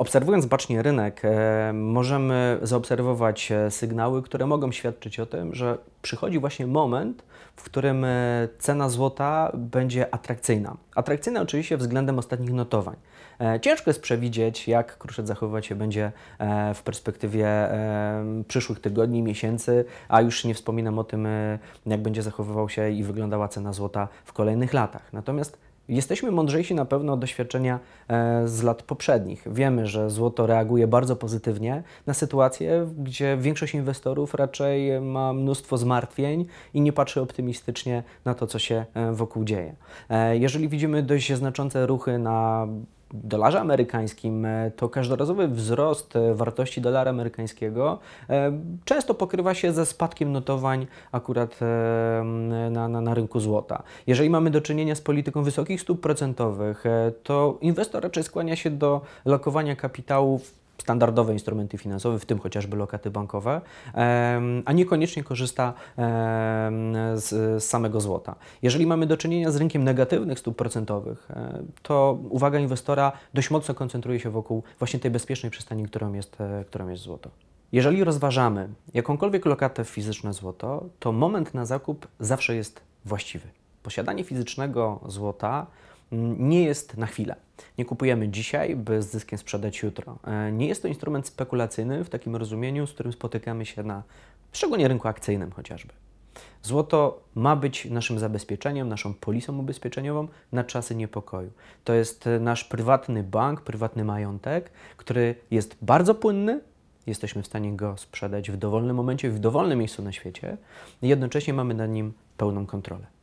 Obserwując bacznie rynek, e, możemy zaobserwować e, sygnały, które mogą świadczyć o tym, że przychodzi właśnie moment, w którym e, cena złota będzie atrakcyjna. Atrakcyjna oczywiście względem ostatnich notowań. Ciężko jest przewidzieć, jak kruszec zachowywać się będzie w perspektywie przyszłych tygodni, miesięcy, a już nie wspominam o tym, jak będzie zachowywał się i wyglądała cena złota w kolejnych latach. Natomiast Jesteśmy mądrzejsi na pewno od doświadczenia e, z lat poprzednich. Wiemy, że złoto reaguje bardzo pozytywnie na sytuacje, gdzie większość inwestorów raczej ma mnóstwo zmartwień i nie patrzy optymistycznie na to, co się e, wokół dzieje. E, jeżeli widzimy dość znaczące ruchy na dolarze amerykańskim, e, to każdorazowy wzrost e, wartości dolara amerykańskiego e, często pokrywa się ze spadkiem notowań akurat na, na, na rynku złota. Jeżeli mamy do czynienia z polityką wysokich stóp procentowych, to inwestor raczej skłania się do lokowania kapitału w standardowe instrumenty finansowe, w tym chociażby lokaty bankowe, a niekoniecznie korzysta z samego złota. Jeżeli mamy do czynienia z rynkiem negatywnych stóp procentowych, e, to uwaga inwestora dość mocno koncentruje się wokół właśnie tej bezpiecznej przystani, którą jest, e, którą jest złoto. Jeżeli rozważamy jakąkolwiek lokatę fizyczne złoto, to moment na zakup zawsze jest właściwy. Posiadanie fizycznego złota mm, nie jest na chwilę. Nie kupujemy dzisiaj, by z zyskiem sprzedać jutro. E, nie jest to instrument spekulacyjny w takim rozumieniu, z którym spotykamy się na szczególnie rynku akcyjnym chociażby. Złoto ma być naszym zabezpieczeniem, naszą polisą ubezpieczeniową na czasy niepokoju. To jest e, nasz prywatny bank, prywatny majątek, który jest bardzo płynny. Jesteśmy w stanie go sprzedać w dowolnym momencie, w dowolnym miejscu na świecie. Jednocześnie mamy nad nim pełną kontrolę.